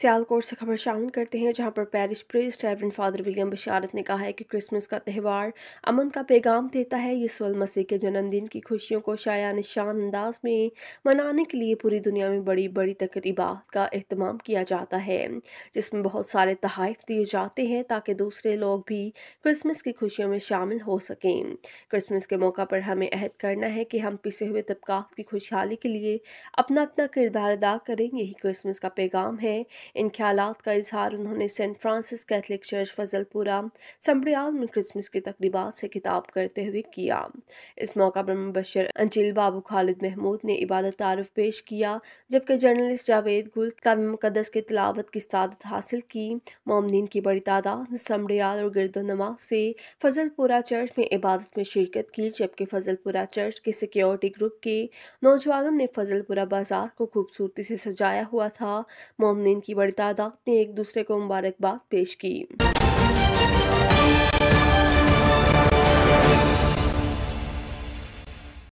सियालकोट से खबर शामिल करते हैं जहां पर parish priest reverend father William Basharat ने कहा है कि क्रिसमस का त्यौहार अमन का पैगाम देता है यसूल मसीह के जन्मदिन की खुशियों को शाया निशान अंदाज में मनाने के लिए पूरी दुनिया में बड़ी बड़ी तकरीबा का अहतमाम किया जाता है जिसमें बहुत सारे तहफ़ दिए जाते हैं ताकि दूसरे लोग भी क्रिसमस की खुशियों में शामिल हो सकें क्रिसमस के मौका पर हमें अहद करना है कि हम पिसे हुए तबकात की खुशहाली के लिए अपना अपना किरदार अदा करें यही क्रिसमस का पैगाम है इन ख्याल का इजहार उन्होंने Saint Francis Catholic church Fazalpura संप्रयाल में क्रिसमस की तकरीबा से खिताब करते हुए किया इस मौका पर मुबशर अंजिल बाबू खालिद महमूद ने इबादत तारफ पेश किया जबकि जर्नलिस्ट जावेद गुल का मुकदस की तलावत की सदात हासिल की ममनिन की बड़ी तादाद समरियाल और गिरदोनमा से फजलपुरा चर्च में इबादत में शिरकत की जबकि फजलपुरा चर्च के सिक्योरिटी ग्रुप के नौजवानों ने फजलपुरा बाजार को खूबसूरती से सजाया हुआ था मोमिन की बड़ी तादाद ने एक दूसरे को मुबारकबाद पेश की